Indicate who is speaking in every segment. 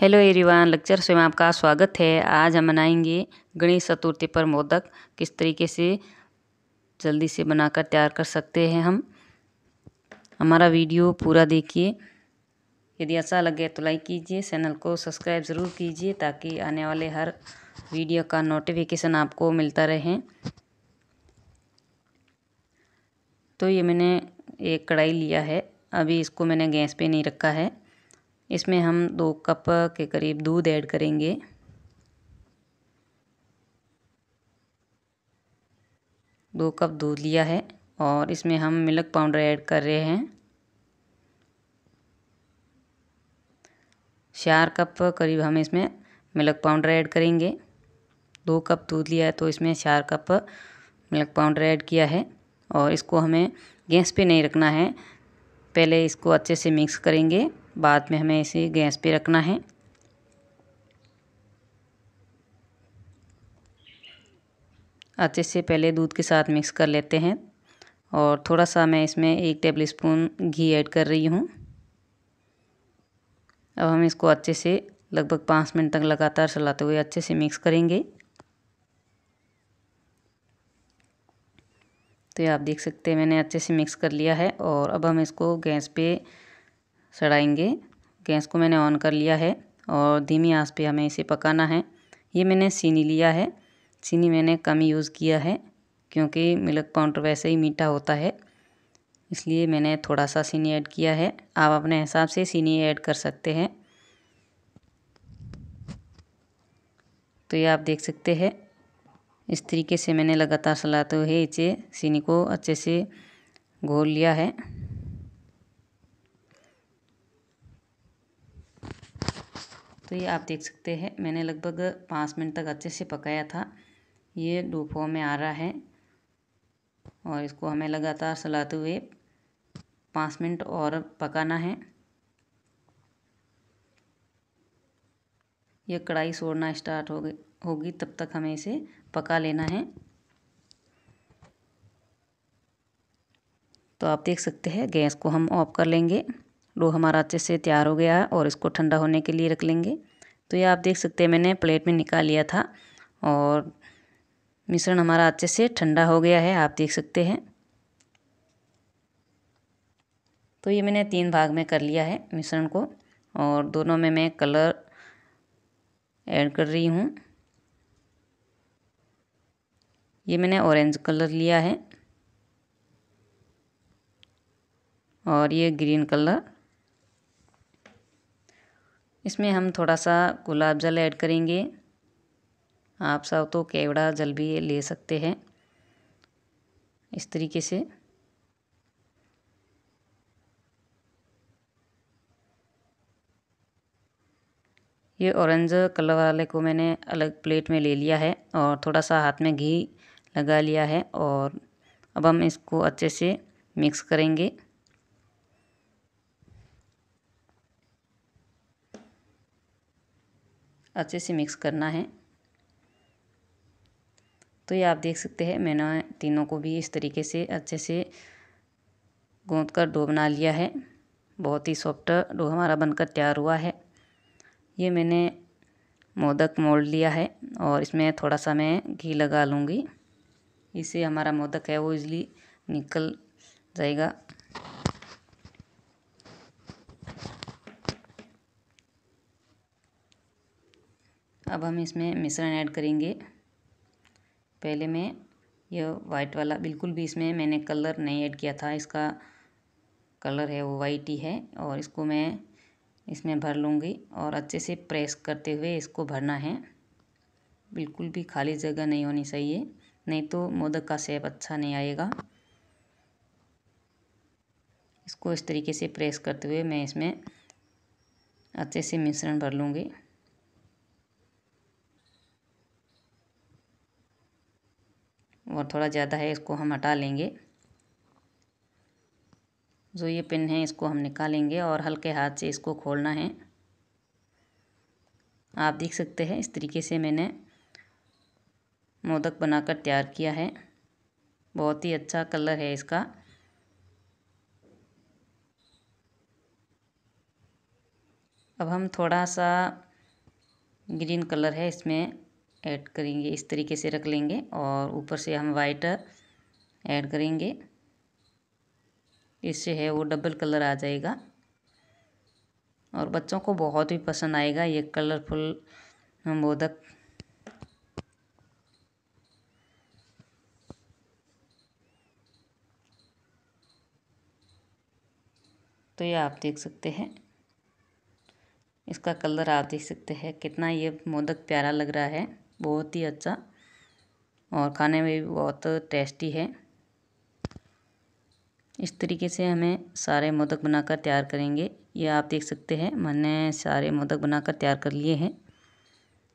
Speaker 1: hello everyone lecture से में आपका स्वागत है आज हम बनाएंगे गणेश चतुर्थी पर मोदक किस तरीके से जल्दी से बनाकर तैयार कर सकते हैं हम हमारा वीडियो पूरा देखिए यदि अच्छा लगे तो लाइक कीजिए चैनल को सब्सक्राइब ज़रूर कीजिए ताकि आने वाले हर वीडियो का नोटिफिकेशन आपको मिलता रहे तो ये मैंने एक कढ़ाई लिया है अभी इसको मैंने गैस पे नहीं रखा है इसमें हम दो कप के करीब दूध ऐड करेंगे दो कप दूध लिया है और इसमें हम मिल्क पाउडर ऐड कर रहे हैं चार कप करीब हम इसमें मिल्क पाउडर ऐड करेंगे दो कप दूध लिया है तो इसमें चार कप मिल्क पाउडर ऐड किया है और इसको हमें गैस पे नहीं रखना है पहले इसको अच्छे से मिक्स करेंगे बाद में हमें इसे गैस पे रखना है अच्छे से पहले दूध के साथ मिक्स कर लेते हैं और थोड़ा सा मैं इसमें एक टेबल स्पून घी ऐड कर रही हूँ अब हम इसको अच्छे से लगभग पाँच मिनट तक लगातार चलाते हुए अच्छे से मिक्स करेंगे तो ये आप देख सकते हैं मैंने अच्छे से मिक्स कर लिया है और अब हम इसको गैस पे सड़ाएंगे गैस को मैंने ऑन कर लिया है और धीमी आंच पे हमें इसे पकाना है ये मैंने चीनी लिया है चीनी मैंने कम यूज़ किया है क्योंकि मिल्क पाउडर वैसे ही मीठा होता है इसलिए मैंने थोड़ा सा चीनी ऐड किया है आप अपने हिसाब से चीनी ऐड कर सकते हैं तो ये आप देख सकते हैं इस तरीके से मैंने लगातार चलाते तो हुए इसे चीनी को अच्छे से घोल लिया है तो ये आप देख सकते हैं मैंने लगभग पाँच मिनट तक अच्छे से पकाया था ये डो फॉर्म में आ रहा है और इसको हमें लगातार सलाते हुए पाँच मिनट और पकाना है यह कढ़ाई सोड़ना स्टार्ट हो गई होगी तब तक हमें इसे पका लेना है तो आप देख सकते हैं गैस को हम ऑफ कर लेंगे डो हमारा अच्छे से तैयार हो गया है और इसको ठंडा होने के लिए रख लेंगे तो ये आप देख सकते हैं मैंने प्लेट में निकाल लिया था और मिश्रण हमारा अच्छे से ठंडा हो गया है आप देख सकते हैं तो ये मैंने तीन भाग में कर लिया है मिश्रण को और दोनों में मैं कलर ऐड कर रही हूँ ये मैंने ऑरेंज कलर लिया है और ये ग्रीन कलर इसमें हम थोड़ा सा गुलाब जल ऐड करेंगे आप चाहो तो केवड़ा जल भी ले सकते हैं इस तरीके से ये ऑरेंज कलर वाले को मैंने अलग प्लेट में ले लिया है और थोड़ा सा हाथ में घी लगा लिया है और अब हम इसको अच्छे से मिक्स करेंगे अच्छे से मिक्स करना है तो ये आप देख सकते हैं मैंने तीनों को भी इस तरीके से अच्छे से गोंद कर डो बना लिया है बहुत ही सॉफ्ट डो हमारा बनकर तैयार हुआ है ये मैंने मोदक मोड़ लिया है और इसमें थोड़ा सा मैं घी लगा लूँगी इससे हमारा मोदक है वो इजली निकल जाएगा अब हम इसमें मिश्रण ऐड करेंगे पहले मैं यह वाइट वाला बिल्कुल भी इसमें मैंने कलर नहीं ऐड किया था इसका कलर है वो वाइट ही है और इसको मैं इसमें भर लूँगी और अच्छे से प्रेस करते हुए इसको भरना है बिल्कुल भी खाली जगह नहीं होनी चाहिए नहीं तो मोदक का सेप अच्छा नहीं आएगा इसको इस तरीके से प्रेस करते हुए मैं इसमें अच्छे से मिश्रण भर लूँगी और थोड़ा ज़्यादा है इसको हम हटा लेंगे जो ये पिन है इसको हम निकालेंगे और हल्के हाथ से इसको खोलना है आप देख सकते हैं इस तरीके से मैंने मोदक बनाकर तैयार किया है बहुत ही अच्छा कलर है इसका अब हम थोड़ा सा ग्रीन कलर है इसमें ऐड करेंगे इस तरीके से रख लेंगे और ऊपर से हम वाइट ऐड करेंगे इससे है वो डबल कलर आ जाएगा और बच्चों को बहुत ही पसंद आएगा ये कलरफुल मोदक तो ये आप देख सकते हैं इसका कलर आप देख सकते हैं कितना ये मोदक प्यारा लग रहा है बहुत ही अच्छा और खाने में भी बहुत टेस्टी है इस तरीके से हमें सारे मोदक बनाकर तैयार करेंगे ये आप देख सकते हैं मैंने सारे मोदक बनाकर तैयार कर लिए हैं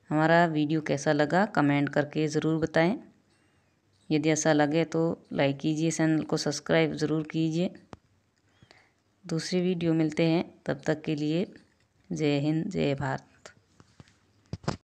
Speaker 1: हमारा वीडियो कैसा लगा कमेंट करके ज़रूर बताएं यदि ऐसा लगे तो लाइक कीजिए चैनल को सब्सक्राइब ज़रूर कीजिए दूसरी वीडियो मिलते हैं तब तक के लिए जय हिंद जय भारत